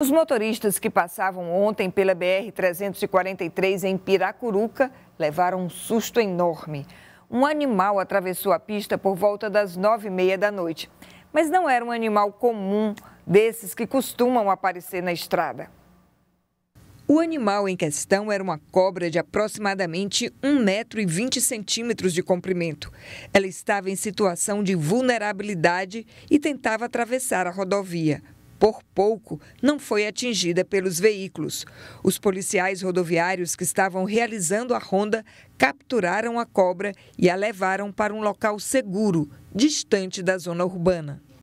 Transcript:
Os motoristas que passavam ontem pela BR-343 em Piracuruca levaram um susto enorme. Um animal atravessou a pista por volta das nove e meia da noite. Mas não era um animal comum, desses que costumam aparecer na estrada. O animal em questão era uma cobra de aproximadamente 1,20 metro e centímetros de comprimento. Ela estava em situação de vulnerabilidade e tentava atravessar a rodovia por pouco, não foi atingida pelos veículos. Os policiais rodoviários que estavam realizando a ronda capturaram a cobra e a levaram para um local seguro, distante da zona urbana.